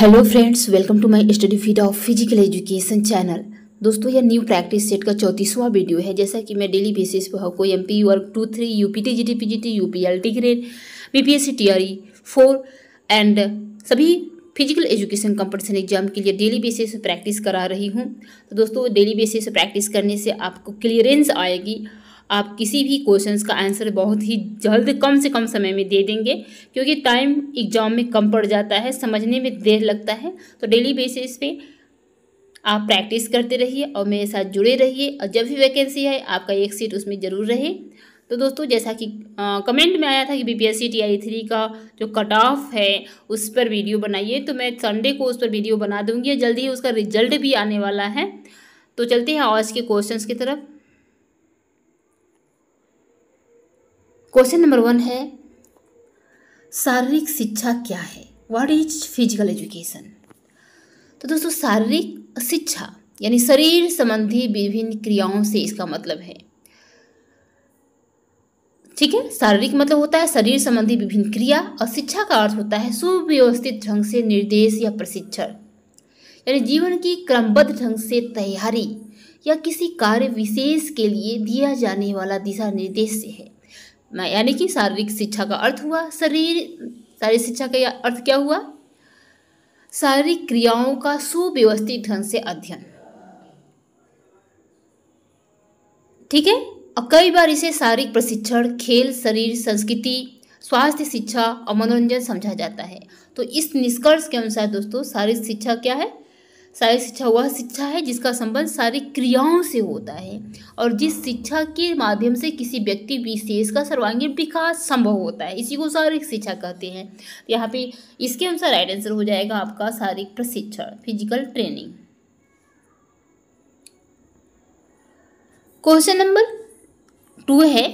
hello friends welcome to my study feed of physical education channel दोस्तों यह new practice set का चौंतीसवां video है जैसा कि मैं डेली बेसिस पर आपको M P U R two three U P T G T P G T U P L T grade B P S C T R E four and सभी physical education competition exam के लिए daily basis पर practice करा रही हूँ तो दोस्तों daily basis पर प्रैक्टिस करने से आपको क्लियरेंस आएगी आप किसी भी क्वेश्चंस का आंसर बहुत ही जल्द कम से कम समय में दे देंगे क्योंकि टाइम एग्जाम में कम पड़ जाता है समझने में देर लगता है तो डेली बेसिस पे आप प्रैक्टिस करते रहिए और मेरे साथ जुड़े रहिए और जब भी वैकेंसी है आपका एक सीट उसमें ज़रूर रहे तो दोस्तों जैसा कि आ, कमेंट में आया था कि B P S C T I three का जो कट ऑफ है उस पर वीडियो बनाइए तो मैं संडे को उस पर वीडियो बना दूंगी जल्दी ही उसका रिजल्ट भी आने वाला है तो चलते हैं आज के क्वेश्चंस की तरफ क्वेश्चन नंबर वन है शारीरिक शिक्षा क्या है व्हाट इज फिजिकल एजुकेशन तो दोस्तों शारीरिक शिक्षा यानी शरीर संबंधी विभिन्न क्रियाओं से इसका मतलब है ठीक है शारीरिक मतलब होता है शरीर संबंधी विभिन्न क्रिया और शिक्षा का अर्थ होता है सुव्यवस्थित ढंग से निर्देश या प्रशिक्षण यानी जीवन की क्रमबद्ध ढंग से तैयारी या किसी कार्य विशेष के लिए दिया जाने वाला दिशा निर्देश से है यानी कि शारीरिक शिक्षा का अर्थ हुआ शरीर शारीरिक शिक्षा का अर्थ क्या हुआ शारीरिक क्रियाओं का सुव्यवस्थित ढंग से अध्ययन ठीक है और कई बार इसे शारीरिक प्रशिक्षण खेल शरीर संस्कृति स्वास्थ्य शिक्षा और मनोरंजन समझा जाता है तो इस निष्कर्ष के अनुसार दोस्तों शारीरिक शिक्षा क्या है शारीरिक शिक्षा वह शिक्षा है जिसका संबंध शारीरिक क्रियाओं से होता है और जिस शिक्षा के माध्यम से किसी व्यक्ति विशेष का सर्वांगीण विकास संभव होता है इसी को शारीरिक शिक्षा कहते हैं तो यहाँ पे इसके अनुसार राइट आंसर हो जाएगा आपका शारीरिक प्रशिक्षण physical training question number two है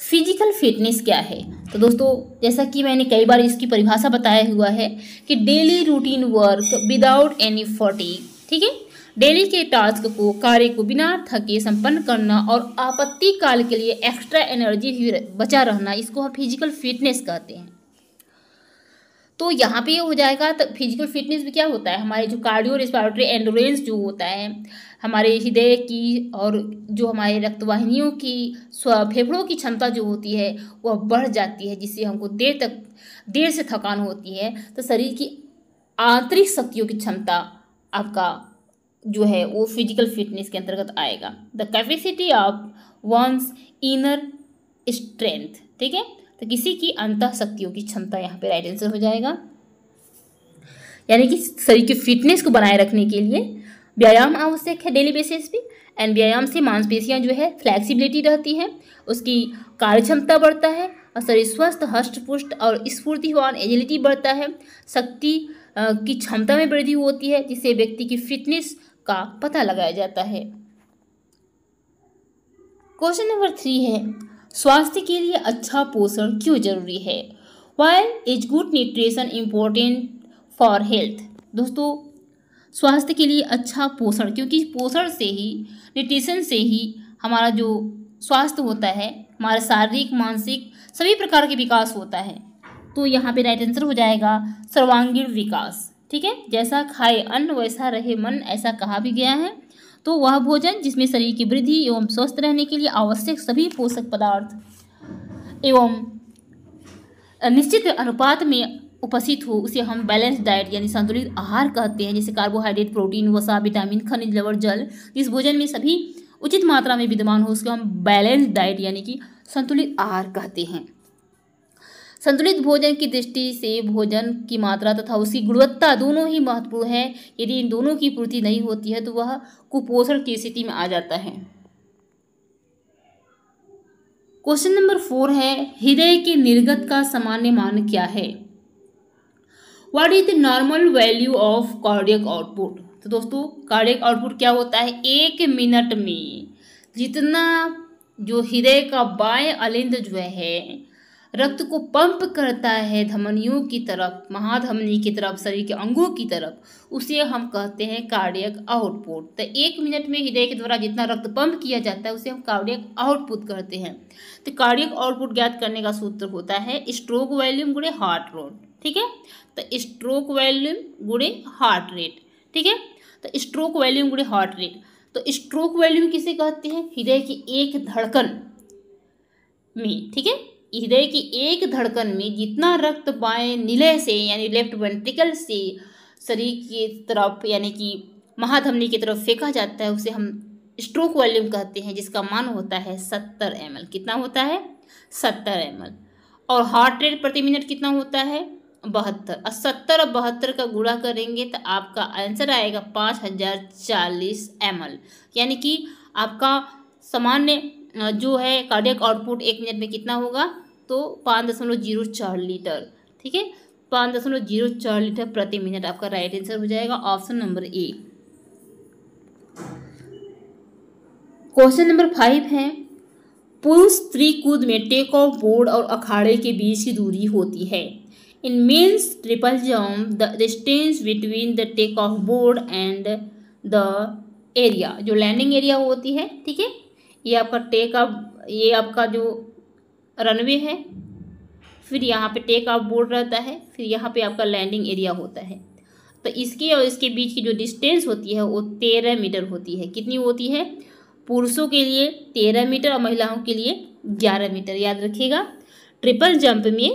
फिजिकल फिटनेस क्या है तो दोस्तों जैसा कि मैंने कई बार इसकी परिभाषा बताया हुआ है कि daily routine work without any fatigue ठीक है डेली के टास्क को कार्य को बिना थके संपन्न करना और आपत्ति काल के लिए एक्स्ट्रा एनर्जी भी बचा रहना इसको हम फिजिकल फिटनेस कहते हैं तो यहाँ पे हो जाएगा तो फिजिकल फिटनेस भी क्या होता है हमारे जो कार्डियो रेस्पिरेटरी एंडोरेंस जो होता है हमारे हृदय की और जो हमारे रक्तवाहिनियों की स्व फेफड़ों की क्षमता जो होती है वह बढ़ जाती है जिससे हमको देर तक देर से थकान होती है तो शरीर की आंतरिक शक्तियों की क्षमता आपका जो है वो फिजिकल फिटनेस के अंतर्गत आएगा the capacity of one's inner strength ठीक है तो किसी की अंत शक्तियों की क्षमता यहाँ पे राइट आंसर हो जाएगा यानी कि शरीर की फिटनेस को बनाए रखने के लिए व्यायाम आवश्यक है डेली बेसिस पे एंड व्यायाम से मांसपेशियाँ जो है फ्लैक्सिबिलिटी रहती है उसकी कार्यक्षमता बढ़ता है और शरीर स्वस्थ हष्ट पुष्ट और स्फूर्तिवान एजिलिटी बढ़ता है शक्ति की क्षमता में वृद्धि होती है जिससे व्यक्ति की फिटनेस का पता लगाया जाता है क्वेश्चन नंबर थ्री है स्वास्थ्य के लिए अच्छा पोषण क्यों जरूरी है why is good nutrition important for health दोस्तों स्वास्थ्य के लिए अच्छा पोषण क्योंकि पोषण से ही न्यूट्रिशन से ही हमारा जो स्वास्थ्य होता है हमारा शारीरिक मानसिक सभी प्रकार के विकास होता है तो यहाँ पे राइट आंसर हो जाएगा सर्वांगीण विकास ठीक है जैसा खाए अन्न वैसा रहे मन ऐसा कहा भी गया है तो वह भोजन जिसमें शरीर की वृद्धि एवं स्वस्थ रहने के लिए आवश्यक सभी पोषक पदार्थ एवं निश्चित अनुपात में उपस्थित हो उसे हम बैलेंस डाइट यानी संतुलित आहार कहते हैं जैसे कार्बोहाइड्रेट प्रोटीन वसा विटामिन खनिज लवर जल जिस भोजन में सभी उचित मात्रा में विद्यमान हो उसको हम बैलेंस डाइट यानी कि संतुलित आहार कहते हैं संतुलित भोजन की दृष्टि से भोजन की मात्रा तथा उसकी गुणवत्ता दोनों ही महत्वपूर्ण है यदि इन दोनों की पूर्ति नहीं होती है तो वह कुपोषण की स्थिति में आ जाता है क्वेश्चन नंबर फोर है हृदय के निर्गत का सामान्य मान क्या है what is the normal value of cardiac output तो दोस्तों कार्डियक आउटपुट क्या होता है एक मिनट में जितना जो हृदय का बाय अलिंद जो है रक्त को पंप करता है धमनियों की तरफ महाधमनी की तरफ शरीर के अंगों की तरफ उसे हम कहते हैं कार्डियक आउटपुट तो एक मिनट में हृदय के द्वारा जितना रक्त पंप किया जाता है उसे हम कार्डियक आउटपुट कहते हैं तो कार्डियक आउटपुट ज्ञात करने का सूत्र होता है स्ट्रोक वॉल्यूम गुड़े हार्ट रोड ठीक है तो स्ट्रोक वॉल्यूम गुड़े हार्ट रेट ठीक है तो स्ट्रोक वॉल्यूम गुड़े हार्ट रेट तो स्ट्रोक वॉल्यूम किसे कहते हैं हृदय की एक धड़कन में ठीक है हृदय की एक धड़कन में जितना रक्त बाएं नीले से यानी लेफ्ट वेंट्रिकल से शरीर की तरफ यानी कि महाधमनी की तरफ फेंका जाता है उसे हम स्ट्रोक वॉल्यूम कहते हैं जिसका मान होता है सत्तर एम कितना होता है सत्तर एम और हार्ट रेट प्रति मिनट कितना होता है बहत्तर और सत्तर और बहत्तर का गुणा करेंगे तो आपका आंसर आएगा पाँच हजार चालीस एम यानी कि आपका सामान्य जो है कार्डियक आउटपुट एक मिनट में कितना होगा तो पाँच दशमलव जीरो चार लीटर ठीक है पाँच दशमलव जीरो चार लीटर प्रति मिनट आपका राइट आंसर हो जाएगा option number A question number five है पुरुष स्त्री कूद में टेक ऑफ बोर्ड और अखाड़े के बीच की दूरी होती है in men's triple jump the distance between the take off board and the area जो लैंडिंग एरिया होती है ठीक है ये आपका टेक ऑफ ये आपका जो रनवे है फिर यहाँ पे टेक ऑफ बोर्ड रहता है फिर यहाँ पे आपका लैंडिंग एरिया होता है तो इसके और इसके बीच की जो डिस्टेंस होती है वो तेरह मीटर होती है कितनी होती है पुरुषों के लिए तेरह मीटर और महिलाओं के लिए ग्यारह मीटर याद रखिएगा ट्रिपल जंप में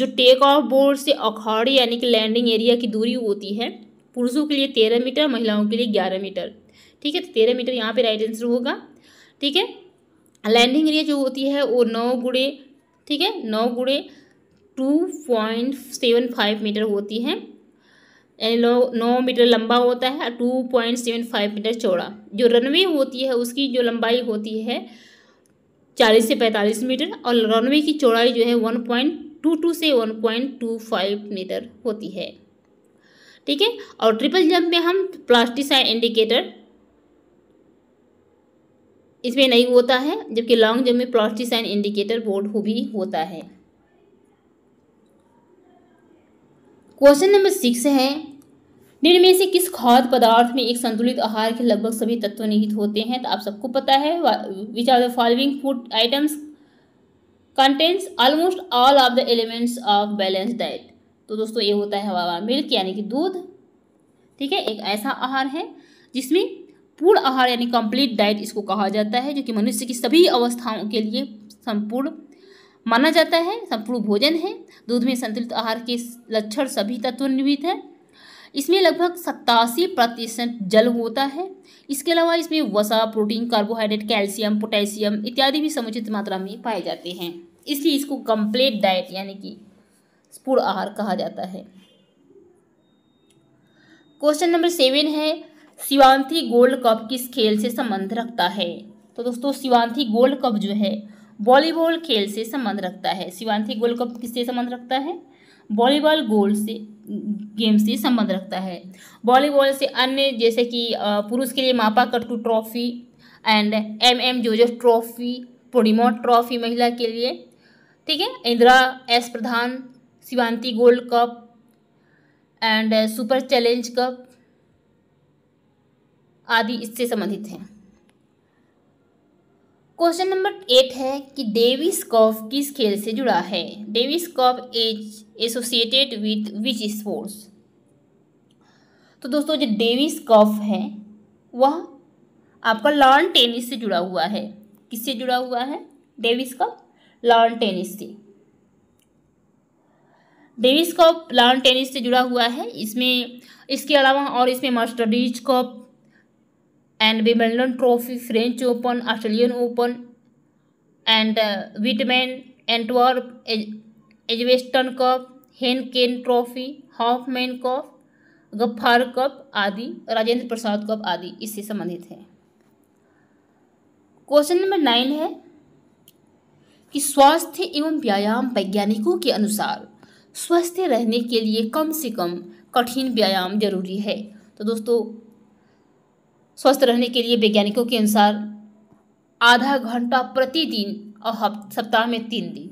जो टेक ऑफ बोर्ड से अखाड़े यानी कि लैंडिंग एरिया की दूरी होती है पुरुषों के लिए तेरह मीटर महिलाओं के लिए ग्यारह मीटर ठीक है तो तेरह मीटर यहाँ पे राइट आंसर होगा ठीक है लैंडिंग एरिया जो होती है वो नौ गुड़े ठीक है नौ गुड़े two point seven five metre होती है यानी नौ नौ मीटर लंबा होता है और two point seven five metre चौड़ा जो रनवे होती है उसकी जो लंबाई होती है चालीस से पैंतालीस मीटर और रनवे की चौड़ाई जो है वन पॉइंट टू टू से one point two five metre होती है ठीक है और ट्रिपल जंप में हम प्लास्टिसाइड इंडिकेटर इसमें नहीं होता है जबकि लॉन्ग जम्प में प्लास्टिक इंडिकेटर बोर्ड भी होता है क्वेश्चन नंबर सिक्स है निम्न से किस खाद्य पदार्थ में एक संतुलित आहार के लगभग सभी तत्व निहित होते हैं तो आप सबको पता है which are the following food items contents almost all of the elements of balance diet तो दोस्तों ये होता है हवा मिल्क यानी कि दूध ठीक है एक ऐसा आहार है जिसमें पूर्ण आहार यानी कंप्लीट डाइट इसको कहा जाता है जो कि मनुष्य की सभी अवस्थाओं के लिए संपूर्ण माना जाता है संपूर्ण भोजन है दूध में संतुलित आहार के लक्षण सभी तत्व निर्मित हैं इसमें लगभग सत्तासी प्रतिशत जल होता है इसके अलावा इसमें वसा प्रोटीन कार्बोहाइड्रेट कैल्शियम पोटेशियम इत्यादि भी समुचित मात्रा में पाए जाते हैं इसलिए इसको कंप्लीट डाइट यानी कि पूर्ण आहार कहा जाता है क्वेश्चन नंबर सेवन है शिवान्थी गोल्ड कप किस खेल से संबंध रखता है तो दोस्तों शिवान्थी गोल्ड कप जो है वॉलीबॉल खेल से संबंध रखता है शिवान्थी गोल्ड कप किससे संबंध रखता है वॉलीबॉल गोल्ड से गेम से संबंध रखता है वॉलीबॉल से अन्य जैसे कि पुरुष के लिए मापा कट्टू trophy and M M Joseph trophy पोडीमोट ट्रॉफी महिला के लिए ठीक है Indira S Pradhan Sivanthi gold cup and super challenge cup आदि इससे संबंधित हैं क्वेश्चन नंबर एट है कि डेविस कॉफ किस खेल से जुड़ा है Davis cup is associated with which sports तो दोस्तों जो डेविस कॉफ है वह आपका लॉन टेनिस से जुड़ा हुआ है किससे जुड़ा हुआ है डेविस कॉफ लॉन टेनिस से डेविस कॉफ लॉन टेनिस से जुड़ा हुआ है इसमें इसके अलावा और इसमें मास्टर डीज cup and Wimbledon trophy French open Australian open and uh, Whitman, Antwerp, e, Edgbaston Cup, Heineken trophy Hoffman cup Gaffar cup आदि राजेंद्र प्रसाद कप आदि इससे संबंधित है क्वेश्चन नंबर नाइन है कि स्वास्थ्य एवं व्यायाम वैज्ञानिकों के अनुसार स्वस्थ रहने के लिए कम से कम कठिन व्यायाम जरूरी है तो दोस्तों स्वस्थ रहने के लिए वैज्ञानिकों के अनुसार आधा घंटा प्रतिदिन और सप्ताह में तीन दिन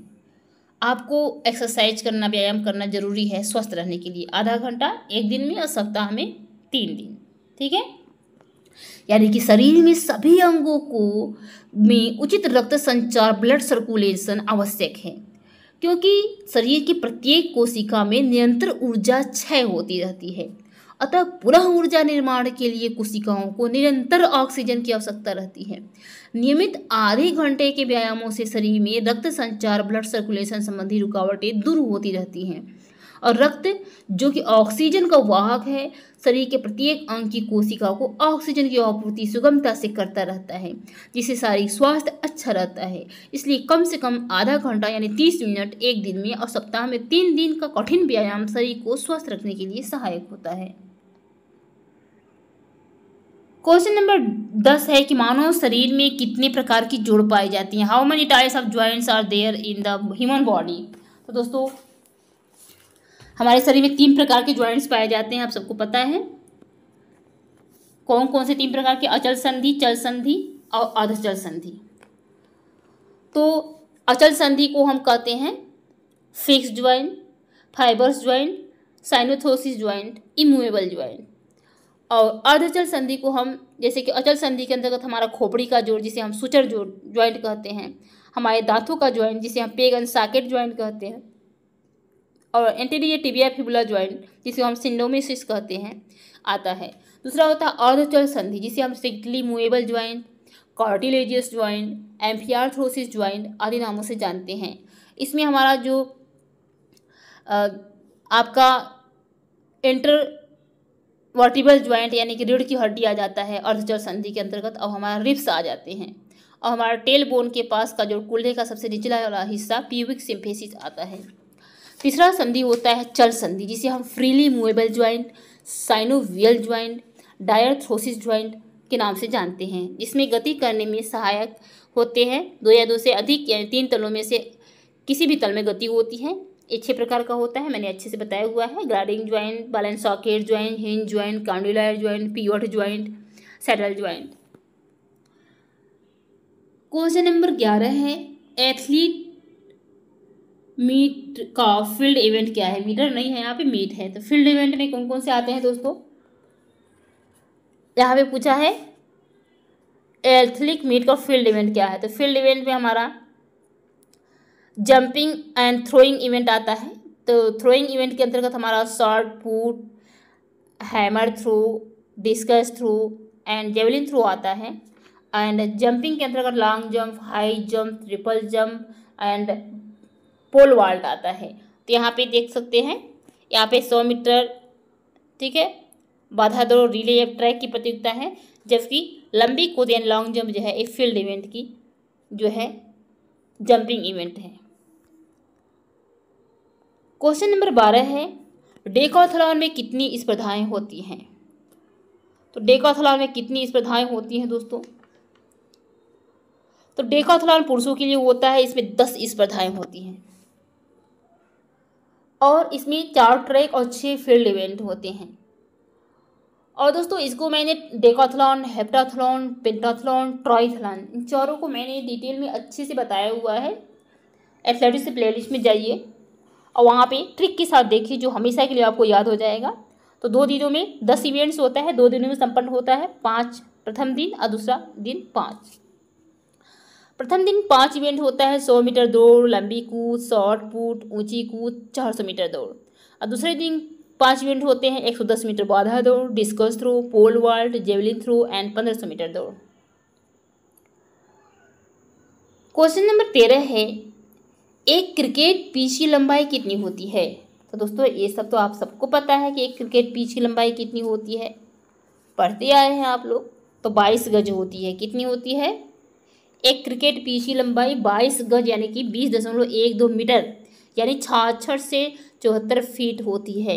आपको एक्सरसाइज करना व्यायाम करना जरूरी है स्वस्थ रहने के लिए आधा घंटा एक दिन में और सप्ताह में तीन दिन ठीक है यानी कि शरीर में सभी अंगों को में उचित रक्त संचार ब्लड सर्कुलेशन आवश्यक है क्योंकि शरीर की प्रत्येक कोशिका में निरंतर ऊर्जा क्षय होती रहती है अतः पुनः ऊर्जा निर्माण के लिए कोशिकाओं को निरंतर ऑक्सीजन की आवश्यकता रहती है नियमित आधे घंटे के व्यायामों से शरीर में रक्त संचार ब्लड सर्कुलेशन संबंधी रुकावटें दूर होती रहती हैं और रक्त जो कि ऑक्सीजन का वाहक है शरीर के प्रत्येक अंग की कोशिका को ऑक्सीजन की आपूर्ति सुगमता से करता रहता है जिससे शारीरिक स्वास्थ्य अच्छा रहता है इसलिए कम से कम आधा घंटा यानी तीस मिनट एक दिन में और सप्ताह में तीन दिन का कठिन व्यायाम शरीर को स्वस्थ रखने के लिए सहायक होता है क्वेश्चन नंबर दस है कि मानव शरीर में कितने प्रकार की जोड़ पाई जाती हैं how many types of joints are there in the human body तो दोस्तों हमारे शरीर में तीन प्रकार के ज्वाइंट्स पाए जाते हैं आप सबको पता है कौन कौन से तीन प्रकार के अचल संधि चल संधि और अर्धचल संधि तो अचल संधि को हम कहते हैं fix joint fibrous joint synarthrosis joint immovable joint और अर्धचल संधि को हम जैसे कि अचल संधि के अंतर्गत हमारा खोपड़ी का जोड़ जिसे हम सुचर जोड़ ज्वाइंट कहते हैं हमारे दांतों का ज्वाइंट जिसे हम पेग साकेट ज्वाइंट कहते हैं और एंटीरियर टिबिया फिबुला ज्वाइंट जिसे हम सिंडोमिसिस कहते हैं आता है दूसरा होता है अर्धचल संधि जिसे हम strictly movable joint cartilaginous joint amphiarthrosis joint आदि नामों से जानते हैं इसमें हमारा जो आ, आपका इंटर वर्टिबल ज्वाइंट यानी कि रीढ़ की हड्डी आ जाता है अर्धजल संधि के अंतर्गत और हमारा रिप्स आ जाते हैं और हमारा टेल बोन के पास का जो कुल्हे का सबसे निचला वाला हिस्सा प्यूबिक सिम्फेसिस आता है तीसरा संधि होता है चल संधि जिसे हम freely movable joint synovial joint diarthrosis joint के नाम से जानते हैं इसमें गति करने में सहायक होते हैं दो या दो से अधिक या तीन तलों में से किसी भी तल में गति होती है ये छः प्रकार का होता है मैंने अच्छे से बताया हुआ है gliding joint ball and socket joint hinge joint condylar joint pivot joint saddle joint question number ग्यारह है एथलीट मीट का फील्ड इवेंट क्या है मीटर नहीं है यहाँ पे मीट है तो फील्ड इवेंट में कौन कौन से आते हैं दोस्तों यहाँ पे पूछा है एथलीट मीट का फील्ड इवेंट क्या है तो फील्ड इवेंट में हमारा जंपिंग एंड थ्रोइंग इवेंट आता है तो थ्रोइंग इवेंट के अंतर्गत हमारा shot put hammer throw discus throw and javelin throw आता है एंड जंपिंग के अंतर्गत long jump high jump triple jump and pole vault आता है तो यहाँ पे देख सकते हैं यहाँ पे सौ मीटर ठीक है बाधा दो रिले ट्रैक की प्रतियोगिता है जबकि लंबी कूद एंड लॉन्ग जंप जो है एक फील्ड इवेंट की जो है जंपिंग इवेंट है क्वेश्चन नंबर बारह है डेकाथलॉन में कितनी स्पर्धाएँ होती हैं तो डेकाथलॉन में कितनी स्पर्धाएँ होती हैं दोस्तों तो डेकाथलॉन पुरुषों के लिए होता है इसमें दस स्पर्धाएँ होती हैं और इसमें चार ट्रैक और छः फील्ड इवेंट होते हैं और दोस्तों इसको मैंने डेकाथलॉन हेप्टाथलॉन पेंटाथलॉन ट्राइथलॉन इन चारों को मैंने डिटेल में अच्छे से बताया हुआ है एथलेटिक्स प्लेलिस्ट में जाइए और वहाँ पे ट्रिक के साथ देखिए जो हमेशा के लिए आपको याद हो जाएगा तो दो दिनों में दस इवेंट्स होता है दो दिनों में संपन्न होता है पाँच प्रथम दिन और दूसरा दिन पाँच प्रथम दिन पाँच इवेंट होता है सौ मीटर दौड़ लंबी कूद शॉर्ट पुट ऊंची कूद चार सौ मीटर दौड़ और दूसरे दिन पाँच इवेंट होते हैं एक सौ दस मीटर बाधा दौड़ discus throw pole vault javelin throw and पंद्रह सौ मीटर दौड़ क्वेश्चन नंबर तेरह है एक क्रिकेट पीच की लंबाई कितनी होती है तो दोस्तों ये सब तो आप सबको पता है कि एक क्रिकेट पीच की लंबाई कितनी होती है पढ़ते आए हैं आप लोग तो बाईस गज होती है कितनी होती है एक क्रिकेट पीच की लंबाई बाईस गज यानी कि बीस दशमलव एक दो मीटर यानी छाछठ से चौहत्तर फीट होती है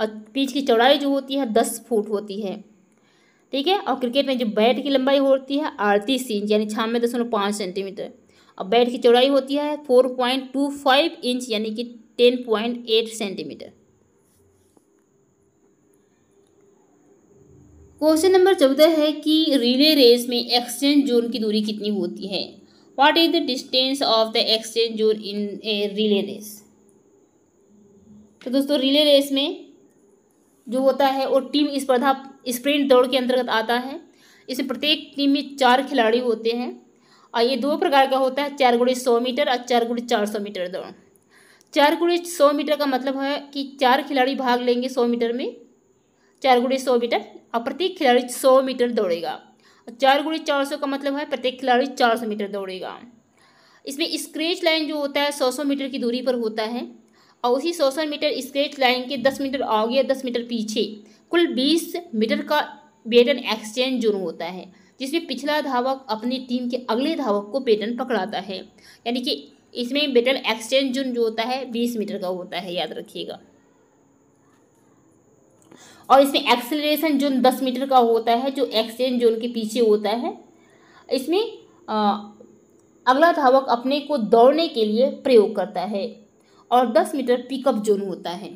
और पीच की चौड़ाई जो होती है दस फुट होती है ठीक है और क्रिकेट में जो बैट की लंबाई होती है अड़तीस इंच यानी छियानवे दशमलव पाँच सेंटीमीटर और बेड की चौड़ाई होती है four point two five inch यानी कि ten point eight centimetre question number चौदह है कि रिले रेस में एक्सचेंज जोन की दूरी कितनी होती है what is the distance of the exchange zone in a relay race तो दोस्तों रिले रेस में जो होता है वो टीम स्पर्धा स्प्रिंट दौड़ के अंतर्गत आता है इसमें प्रत्येक टीम में चार खिलाड़ी होते हैं और ये दो प्रकार का होता है चार गुड़ी सौ मीटर और चार गुड़ी चार सौ मीटर दौड़ चार गुड़ी सौ मीटर का मतलब है कि चार खिलाड़ी भाग लेंगे सौ मीटर में चार गुड़ी सौ मीटर और प्रत्येक खिलाड़ी सौ मीटर दौड़ेगा और चार गुड़ी चार सौ का मतलब है प्रत्येक खिलाड़ी चार सौ मीटर दौड़ेगा इसमें स्क्रेच लाइन जो होता है सौ सौ मीटर की दूरी पर होता है और उसी सौ सौ मीटर स्क्रेच लाइन के दस मीटर आगे या दस मीटर पीछे कुल बीस मीटर का बेटन एक्सचेंज जोन होता है जिसमें पिछला धावक अपनी टीम के अगले धावक को पेटर्न पकड़ाता है यानी कि इसमें बेटन एक्सचेंज जोन जो होता है बीस मीटर का होता है याद रखिएगा और इसमें एक्सेलरेशन जोन दस मीटर का होता है जो एक्सचेंज जोन के पीछे होता है इसमें आ, अगला धावक अपने को दौड़ने के लिए प्रयोग करता है और दस मीटर पिकअप जोन होता है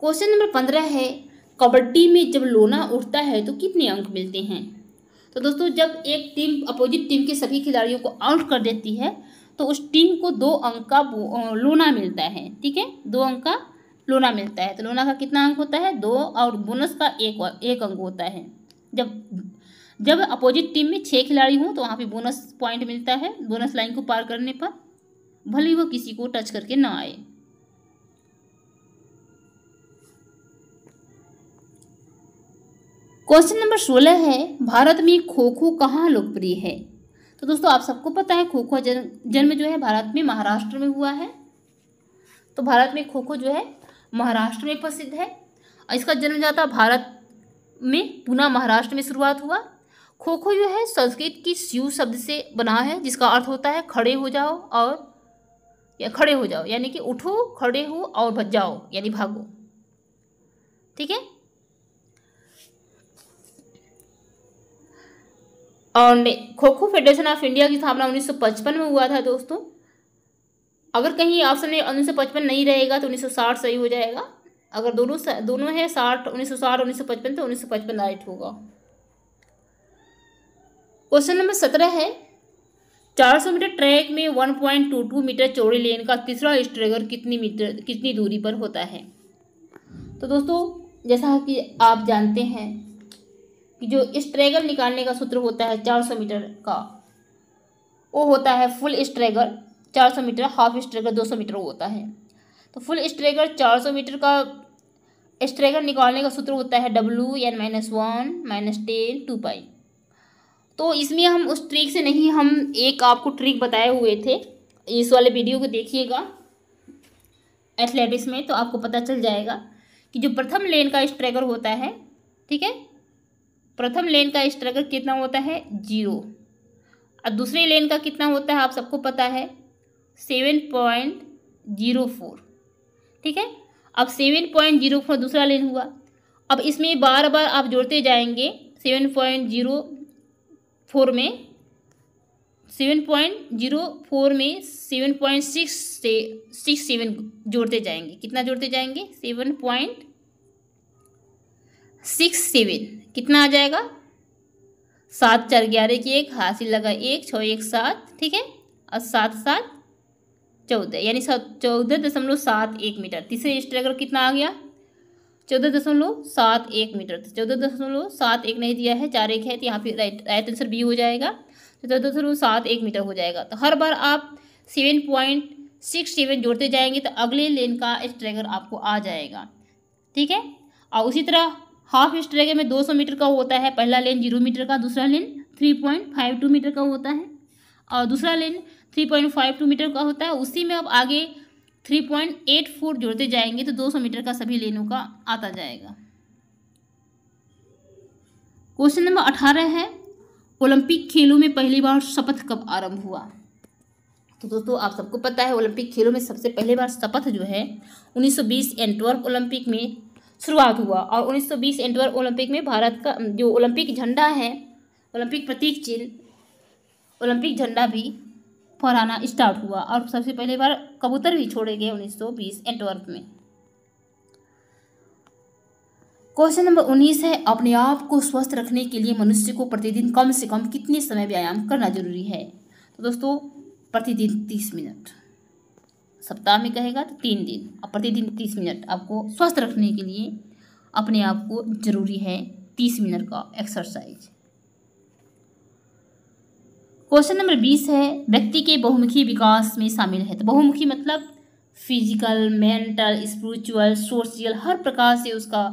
क्वेश्चन नंबर पंद्रह है कबड्डी में जब लोना उठता है तो कितने अंक मिलते हैं तो दोस्तों जब एक टीम अपोजिट टीम के सभी खिलाड़ियों को आउट कर देती है तो उस टीम को दो अंक का लोना मिलता है ठीक है दो अंक का लोना मिलता है तो लोना का कितना अंक होता है दो और बोनस का एक एक अंक होता है जब जब अपोजिट टीम में छः खिलाड़ी हों तो वहाँ पे बोनस पॉइंट मिलता है बोनस लाइन को पार करने पर भले ही वो किसी को टच करके ना आए क्वेश्चन नंबर सोलह है भारत में खो खो कहाँ लोकप्रिय है तो दोस्तों आप सबको पता है खो खो जन्म जो है भारत में महाराष्ट्र में हुआ है तो भारत में खो खो जो है महाराष्ट्र में प्रसिद्ध है और इसका जाता भारत में पुनः महाराष्ट्र में शुरुआत हुआ खो खो जो है संस्कृत की स्यू शब्द से बना है जिसका अर्थ होता है खड़े हो जाओ और या खड़े हो जाओ यानी कि उठो खड़े हो और भज जाओ यानी भागो ठीक है और खो खो फेडरेशन ऑफ इंडिया की स्थापना 1955 में हुआ था दोस्तों अगर कहीं ऑप्शन में उन्नीस नहीं रहेगा तो 1960 सही हो जाएगा अगर दोनों दोनों है साठ उन्नीस सौ साठ उन्नीस सौ पचपन तो उन्नीस सौ पचपन राइट होगा क्वेश्चन नंबर सत्रह है चार सौ मीटर ट्रैक में one point two two metre चौड़ी लेन का तीसरा स्ट्रेगर कितनी मीटर कितनी दूरी पर होता है तो दोस्तों जैसा कि आप जानते हैं कि जो स्ट्रेगर निकालने का सूत्र होता है चार सौ मीटर का वो होता है फुल स्ट्रेगर चार सौ मीटर हाफ स्ट्रेगर दो सौ मीटर होता है तो फुल स्ट्रेगर चार सौ मीटर का स्ट्रेगर निकालने का सूत्र होता है W N minus one minus ten two pi तो इसमें हम उस ट्रिक से नहीं हम एक आपको ट्रिक बताए हुए थे इस वाले वीडियो को देखिएगा एथलेटिक्स में तो आपको पता चल जाएगा कि जो प्रथम लेन का स्ट्रेगर होता है ठीक है प्रथम लेन का स्ट्रगल कितना होता है जीरो और दूसरे लेन का कितना होता है आप सबको पता है सेवन पॉइंट जीरो फोर ठीक है अब सेवन पॉइंट जीरो फोर दूसरा लेन हुआ अब इसमें बार बार आप जोड़ते जाएंगे सेवन पॉइंट जीरो फोर में सेवन पॉइंट जीरो फोर में सेवन पॉइंट सिक्स से सिक्स सेवन जोड़ते जाएंगे कितना जोड़ते जाएंगे सेवन पॉइंट सिक्स सेवन कितना आ जाएगा सात चार ग्यारह की एक हासिल लगा एक छः एक सात ठीक है और सात सात चौदह यानी चौदह दशमलव सात एक मीटर तीसरे स्ट्रगर कितना आ गया चौदह दशमलव सात एक मीटर तो चौदह दशमलव सात एक नहीं दिया है चार एक है तो यहाँ पे राइट राइट आंसर बी हो जाएगा तो चौदह दशमलव सात एक मीटर हो जाएगा तो हर बार आप सेवन पॉइंट सिक्स सेवन जोड़ते जाएंगे तो अगले लेन का स्ट्रगर आपको आ जाएगा ठीक है और उसी तरह हाफ स्ट्रेगे में 200 मीटर का होता है पहला लेन जीरो मीटर का दूसरा लेन 3.52 मीटर का होता है और दूसरा लेन 3.52 मीटर का होता है उसी में अब आगे 3.8 फुट जोड़ते जाएंगे तो 200 मीटर का सभी लेनों का आता जाएगा क्वेश्चन नंबर अठारह है ओलंपिक खेलों में पहली बार शपथ कब आरंभ हुआ तो दोस्तों आप सबको पता है ओलंपिक खेलों में सबसे पहले बार शपथ जो है 1920 एंटवर्प ओलंपिक में शुरुआत हुआ और 1920 एंटवर ओलंपिक में भारत का जो ओलंपिक झंडा है ओलंपिक प्रतीक चिन्ह ओलंपिक झंडा भी फहराना स्टार्ट हुआ और सबसे पहले बार कबूतर भी छोड़े गए 1920 एंटवर्क में क्वेश्चन नंबर उन्नीस है अपने आप को स्वस्थ रखने के लिए मनुष्य को प्रतिदिन कम से कम कितने समय व्यायाम करना जरूरी है तो दोस्तों प्रतिदिन तीस मिनट सप्ताह में कहेगा तो तीन दिन और प्रतिदिन तीस मिनट आपको स्वस्थ रखने के लिए अपने आप को जरूरी है तीस मिनट का एक्सरसाइज क्वेश्चन नंबर बीस है व्यक्ति के बहुमुखी विकास में शामिल है तो बहुमुखी मतलब फिजिकल मेंटल स्पिरिचुअल सोशल हर प्रकार से उसका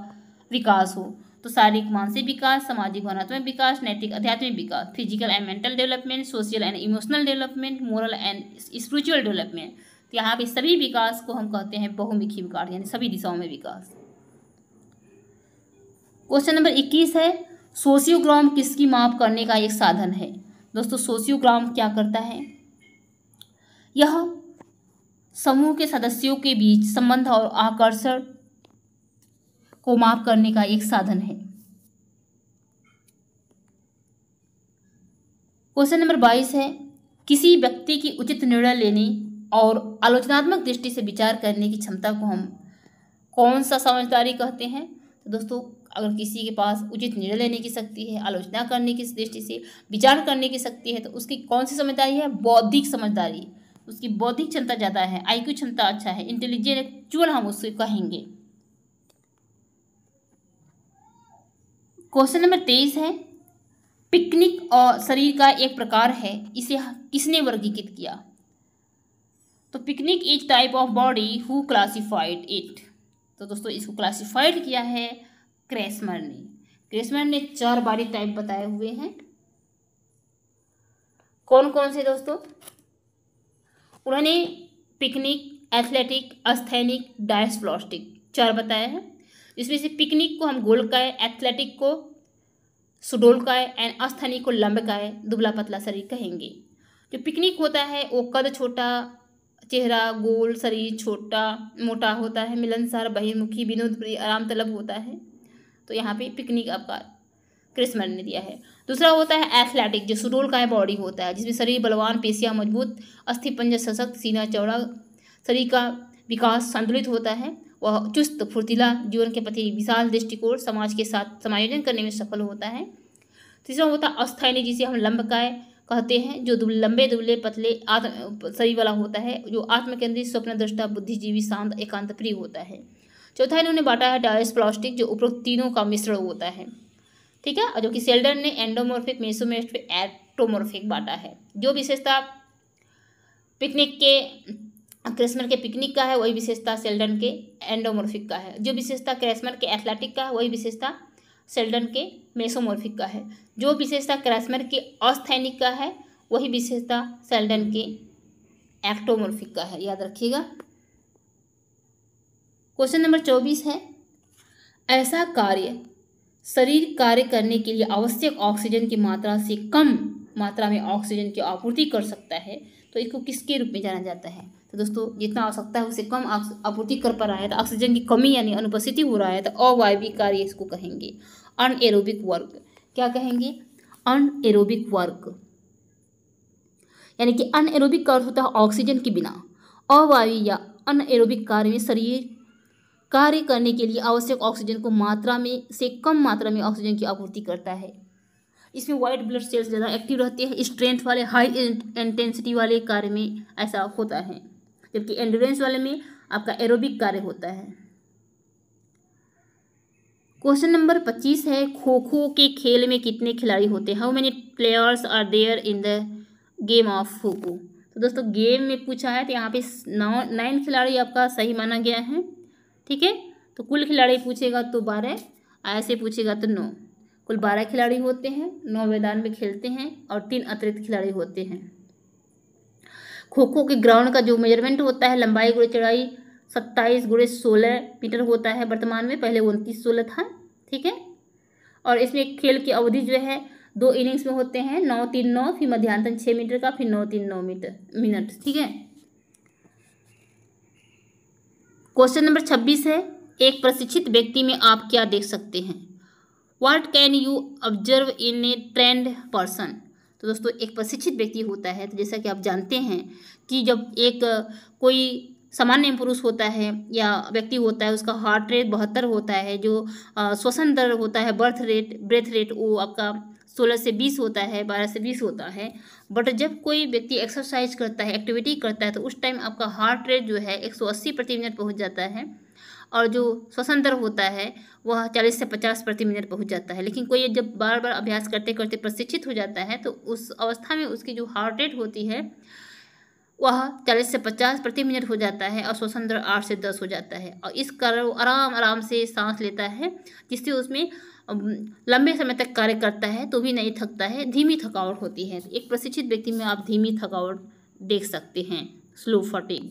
विकास हो तो शारीरिक मानसिक विकास सामाजिक भावनात्मक विकास नैतिक आध्यात्मिक विकास physical and mental development social and emotional development moral and spiritual development तो यहाँ पे सभी विकास को हम कहते हैं बहुमुखी विकास यानी सभी दिशाओं में विकास क्वेश्चन नंबर इक्कीस है सोशियोग्राम किसकी माप करने का एक साधन है दोस्तों सोशियोग्राम क्या करता है यह समूह के सदस्यों के बीच संबंध और आकर्षण को माप करने का एक साधन है क्वेश्चन नंबर बाईस है किसी व्यक्ति की उचित निर्णय लेने और आलोचनात्मक दृष्टि से विचार करने की क्षमता को हम कौन सा समझदारी कहते हैं तो दोस्तों अगर किसी के पास उचित निर्णय लेने की शक्ति है आलोचना करने की दृष्टि से विचार करने की शक्ति है तो उसकी कौन सी समझदारी है बौद्धिक समझदारी उसकी बौद्धिक क्षमता ज़्यादा है आईक्यू क्षमता अच्छा है इंटेलिजेंचुअल हम उसको कहेंगे क्वेश्चन नंबर तेईस है पिकनिक और शरीर का एक प्रकार है इसे किसने वर्गीकृत किया तो pyknic is type of body who classified it तो दोस्तों इसको क्लासीफाइड किया है क्रेसमर ने क्रेसमर ने चार बॉडी टाइप बताए हुए हैं कौन कौन से दोस्तों उन्होंने पिकनिक एथलेटिक अस्थैनिक डायस्प्लॉस्टिक चार बताए हैं इसमें से पिकनिक को हम गोल का है एथलेटिक को सुडोल का है एंड अस्थैनिक को लंब का है दुबला पतला शरीर कहेंगे जो पिकनिक होता है वो कद छोटा चेहरा गोल शरीर छोटा मोटा होता है मिलनसार बहिर्मुखी विनोद आराम तलब होता है तो यहाँ पे पिकनिक आपका क्रिसमन ने दिया है दूसरा होता है एथलेटिक जो सुडोल का बॉडी होता है जिसमें शरीर बलवान पेशियाँ मजबूत अस्थि पंजा सशक्त सीना चौड़ा शरीर का विकास संतुलित होता है वह चुस्त फुर्तीला जीवन के प्रति विशाल दृष्टिकोण समाज के साथ समायोजन करने में सफल होता है तीसरा होता है अस्थायी जिसे हम लंबकाय कहते हैं जो लंबे दुबले पतले आत्म शरीर वाला होता है जो आत्मकेंद्रित स्वप्नदृष्टा बुद्धिजीवी शांत एकांत प्रिय होता है चौथा इन्होंने बांटा है डायस प्लास्टिक जो उपरोक्त तीनों का मिश्रण होता है ठीक है और जो कि सेल्डन ने एंडोमोर्फिक मेसोमेस्ट एटोमोर्फिक बांटा है जो विशेषता पिकनिक के क्रेसमर के पिकनिक का है वही विशेषता सेल्डन के एंडोमोर्फिक का है जो विशेषता क्रेसमर के एथलेटिक का है वही विशेषता सेल्डन के मेसोमोर्फिक का है जो विशेषता क्रैसमर के अस्थैनिक का है वही विशेषता सेल्डन के एक्टोमोर्फिक का है याद रखिएगा क्वेश्चन नंबर चौबीस है ऐसा कार्य शरीर कार्य करने के लिए आवश्यक ऑक्सीजन की मात्रा से कम मात्रा में ऑक्सीजन की आपूर्ति कर सकता है तो इसको किसके रूप में जाना जाता है तो दोस्तों जितना हो सकता है उसे कम आपूर्ति कर पा रहा है तो ऑक्सीजन की कमी यानी अनुपस्थिति हो रहा है तो अवायवी कार्य इसको कहेंगे अन एरोबिक वर्क क्या कहेंगे अन एरोबिक वर्क यानी कि अन एरोबिक कार्य होता है ऑक्सीजन के बिना अवायु या अन एरोबिक कार्य में शरीर कार्य करने के लिए आवश्यक ऑक्सीजन को मात्रा में से कम मात्रा में ऑक्सीजन की आपूर्ति करता है इसमें व्हाइट ब्लड सेल्स ज़्यादा एक्टिव रहते हैं स्ट्रेंथ वाले हाई इंटेंसिटी वाले कार्य में ऐसा होता है जबकि एंडोरेंस वाले में आपका एरोबिक कार्य होता है क्वेश्चन नंबर पच्चीस है खो खो के खेल में कितने खिलाड़ी होते हैं how many players are there in the game of kho kho तो दोस्तों गेम में पूछा है तो यहाँ पे नौ नाइन खिलाड़ी आपका सही माना गया है ठीक है तो कुल खिलाड़ी पूछेगा तो बारह ऐसे पूछेगा तो नौ कुल बारह खिलाड़ी होते हैं नौ मैदान में खेलते हैं और तीन अतिरिक्त खिलाड़ी होते हैं खो खो के ग्राउंड का जो मेजरमेंट होता है लंबाई गुड़ चढ़ाई सत्ताईस गुड़े सोलह मीटर होता है वर्तमान में पहले उनतीस सोलह था ठीक है और इसमें खेल की अवधि जो है दो इनिंग्स में होते हैं नौ तीन नौ फिर मध्यांतन छः मीटर का फिर नौ तीन नौ मीटर मिनट ठीक है क्वेश्चन नंबर छब्बीस है एक प्रशिक्षित व्यक्ति में आप क्या देख सकते हैं what can you observe in a trained person तो दोस्तों एक प्रशिक्षित व्यक्ति होता है तो जैसा कि आप जानते हैं कि जब एक कोई सामान्य पुरुष होता है या व्यक्ति होता है उसका हार्ट रेट बहत्तर होता है जो श्वसन दर होता है बर्थ रेट ब्रेथ रेट वो आपका सोलह से बीस होता है बारह से बीस होता है बट जब कोई व्यक्ति एक्सरसाइज करता है एक्टिविटी करता है तो उस टाइम आपका हार्ट रेट जो है एक सौ अस्सी प्रति मिनट पहुँच जाता है और जो श्वसन दर होता है वह चालीस से पचास प्रति मिनट पहुँच जाता है लेकिन कोई जब बार बार अभ्यास करते करते प्रशिक्षित हो जाता है तो उस अवस्था में उसकी जो हार्ट रेट होती है वह चालीस से पचास प्रति मिनट हो जाता है और श्वसन दर आठ से दस हो जाता है और इस कारण वो आराम आराम से सांस लेता है जिससे उसमें लंबे समय तक कार्य करता है तो भी नहीं थकता है धीमी थकावट होती है एक प्रशिक्षित व्यक्ति में आप धीमी थकावट देख सकते हैं स्लो फटिंग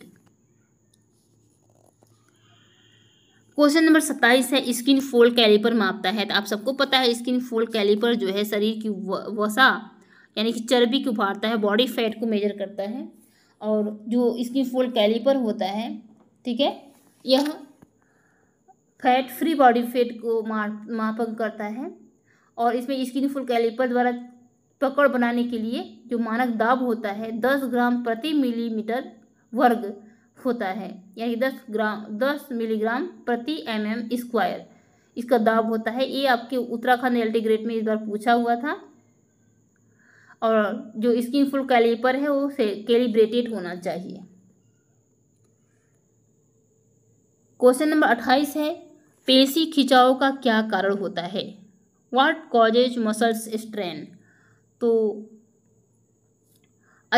क्वेश्चन नंबर सत्ताईस है स्किन फोल्ड कैलीपर मापता है तो आप सबको पता है स्किन फोल्ड कैलीपर जो है शरीर की वसा यानी कि चर्बी को उभारता है बॉडी फैट को मेजर करता है और जो इसकी फुल कैलिपर होता है ठीक है यह फैट फ्री बॉडी फेट को मापक करता है और इसमें स्किन फुल कैलिपर द्वारा पकड़ बनाने के लिए जो मानक दाब होता है दस ग्राम प्रति मिलीमीटर वर्ग होता है यानी दस ग्राम दस मिलीग्राम प्रति एम एम स्क्वायर इसका दाब होता है ये आपके उत्तराखंड एल ग्रेड में इस बार पूछा हुआ था और जो स्किन फुल कैलिपर है वो कैलिब्रेटेड होना चाहिए क्वेश्चन नंबर अट्ठाईस है पेशी खिंचाव का क्या कारण होता है वाट कॉजेज मसल्स स्ट्रेन तो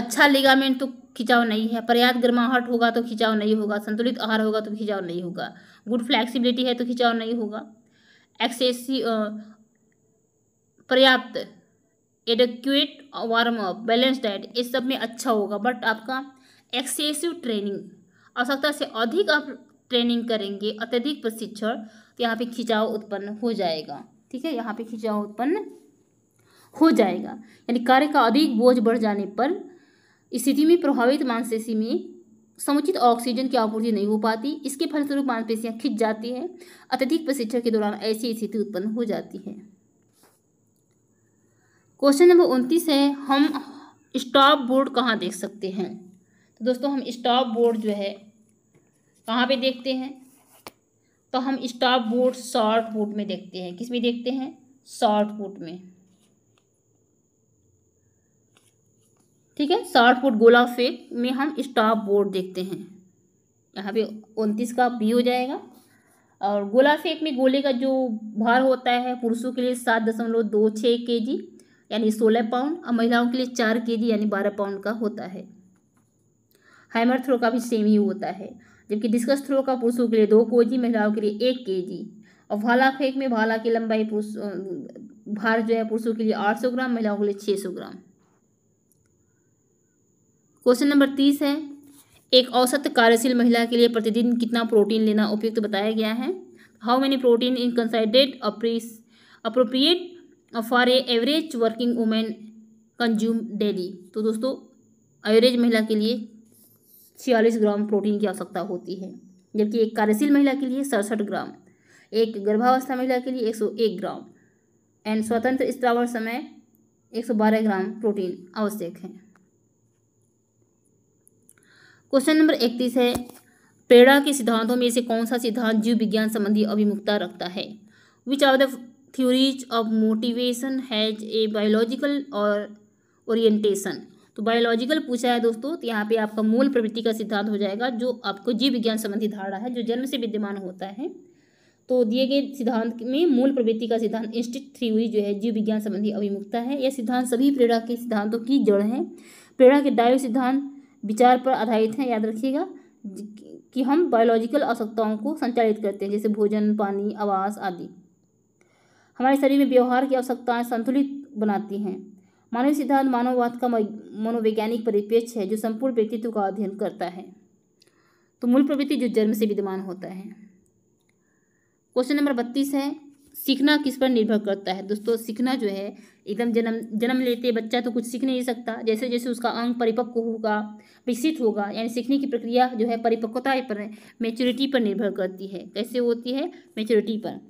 अच्छा लिगामेंट तो खिंचाव नहीं है पर्याप्त गर्माहट होगा तो खिंचाव नहीं होगा संतुलित आहार होगा तो खिंचाव नहीं होगा गुड फ्लैक्सिबिलिटी है तो खिंचाव नहीं होगा एक्सेसी पर्याप्त adequate warm up balance diet इस सब में अच्छा होगा बट आपका एक्सेसिव ट्रेनिंग आवश्यकता से अधिक आप ट्रेनिंग करेंगे अत्यधिक प्रशिक्षण तो यहाँ पे खिंचाव उत्पन्न हो जाएगा ठीक है यहाँ पे खिंचाव उत्पन्न हो जाएगा यानी कार्य का अधिक बोझ बढ़ जाने पर स्थिति में प्रभावित मांसपेशी में समुचित ऑक्सीजन की आपूर्ति नहीं हो पाती इसके फलस्वरूप मांसपेशियाँ खिंच जाती हैं अत्यधिक प्रशिक्षण के दौरान ऐसी स्थिति उत्पन्न हो जाती है क्वेश्चन नंबर उनतीस है हम स्टॉप बोर्ड कहाँ देख सकते हैं तो दोस्तों हम स्टॉप बोर्ड जो है कहाँ पे देखते हैं तो हम स्टॉप बोर्ड शॉर्ट पुट में देखते हैं किस में देखते हैं शॉर्ट बुट में ठीक है शॉर्ट पुट गोला फेक में हम स्टॉप बोर्ड देखते हैं यहाँ पे उनतीस का बी हो जाएगा और गोला फेक में गोले का जो भार होता है पुरुषों के लिए सात दशमलव दो छः के जी यानी सोलह पाउंड और महिलाओं के लिए चार के जी यानी बारह पाउंड का होता है हैमर थ्रो का भी सेम ही होता है जबकि डिस्कस थ्रो का पुरुषों के लिए दो के जी महिलाओं के लिए एक के जी और भाला फेंक में भाला की लंबाई पुरुष भार जो है पुरुषों के लिए आठ सौ ग्राम महिलाओं के लिए छः सौ ग्राम क्वेश्चन नंबर तीस है एक औसत कार्यशील महिला के लिए प्रतिदिन कितना प्रोटीन लेना उपयुक्त तो बताया गया है how many protein in considered appropriate for a average working women consume daily तो दोस्तों एवरेज महिला के लिए छियालीस ग्राम प्रोटीन की आवश्यकता होती है जबकि एक कार्यशील महिला के लिए सड़सठ ग्राम एक गर्भावस्था महिला के लिए एक सौ एक ग्राम एंड स्वतंत्र स्त्रावण समय एक सौ बारह ग्राम प्रोटीन आवश्यक है क्वेश्चन नंबर इकतीस है प्रेरणा के सिद्धांतों में से कौन सा सिद्धांत जीव विज्ञान संबंधी अभिमुखता रखता है which are the theories of motivation has a biological और ओरिएंटेशन तो बायोलॉजिकल पूछा है दोस्तों तो यहाँ पे आपका मूल प्रवृत्ति का सिद्धांत हो जाएगा जो आपको जीव विज्ञान संबंधी धारणा है जो जन्म से विद्यमान होता है तो दिए गए सिद्धांत में मूल प्रवृत्ति का सिद्धांत इंस्टिट थ्योरी जो है जीव विज्ञान संबंधी अभिमुखता है यह सिद्धांत सभी प्रेरणा के सिद्धांतों की जड़ है प्रेरणा के दायु सिद्धांत विचार पर आधारित हैं याद रखिएगा कि हम बायोलॉजिकल आवश्यकताओं को संचालित करते हैं जैसे भोजन पानी आवास आदि हमारे शरीर में व्यवहार की आवश्यकताएं संतुलित बनाती हैं मानव सिद्धांत मानववाद का मनोवैज्ञानिक परिप्रेक्ष्य है जो संपूर्ण व्यक्तित्व का अध्ययन करता है तो मूल प्रवृत्ति जो जन्म से विद्यमान होता है क्वेश्चन नंबर बत्तीस है सीखना किस पर निर्भर करता है दोस्तों सीखना जो है एकदम जन्म जन्म लेते बच्चा तो कुछ सीख नहीं सकता जैसे जैसे उसका अंग परिपक्व होगा विकसित होगा यानी सीखने की प्रक्रिया जो है परिपक्वता पर मेच्योरिटी पर निर्भर करती है कैसे होती है मेच्योरिटी पर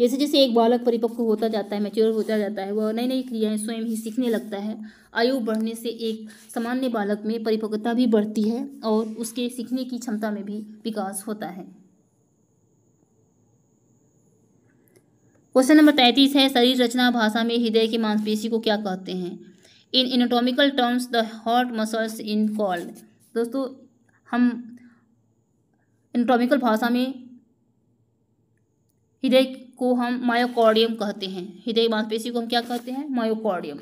जैसे जैसे एक बालक परिपक्व होता जाता है मेच्योर होता जाता है वह नई नई क्रियाएं स्वयं ही सीखने लगता है आयु बढ़ने से एक सामान्य बालक में परिपक्वता भी बढ़ती है और उसके सीखने की क्षमता में भी विकास होता है क्वेश्चन नंबर तैंतीस है शरीर रचना भाषा में हृदय की मांसपेशी को क्या कहते हैं in anatomical terms the heart muscles in called दोस्तों हम इनोटॉमिकल भाषा में हृदय को हम मायोकॉर्डियम कहते हैं हृदय मांसपेशी को हम क्या कहते हैं मायोकॉर्डियम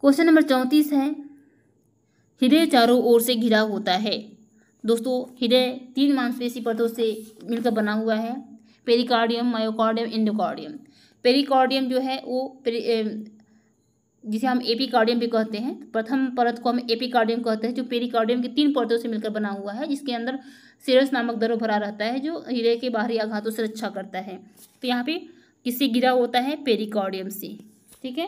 क्वेश्चन नंबर चौंतीस है हृदय चारों ओर से घिरा होता है दोस्तों हृदय तीन मांसपेशी परतों से मिलकर बना हुआ है पेरिकार्डियम मायोकार्डियम इंडोकार्डियम पेरिकार्डियम जो है वो जिसे हम एपिकार्डियम भी कहते हैं प्रथम परत को हम एपिकार्डियम कहते हैं जो पेरिकार्डियम के तीन परतों से मिलकर बना हुआ है जिसके अंदर सेरस नामक दरो भरा रहता है जो हृदय के बाहरी आघातों से रक्षा करता है तो यहाँ पे किससे गिरा होता है पेरिकार्डियम से ठीक है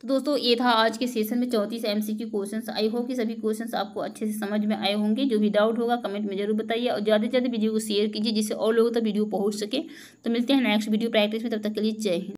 तो दोस्तों ये था आज के सेशन में चौंतीस M C question I hope कि सभी क्वेश्चन आपको अच्छे से समझ में आए होंगे जो भी डाउट होगा कमेंट में जरूर बताइए और ज़्यादा से ज़्यादा वीडियो को शेयर कीजिए जिससे और लोगों तक वीडियो पहुँच सके तो मिलते हैं नेक्स्ट वीडियो प्रैक्टिस में तब तक के लिए जय हिंद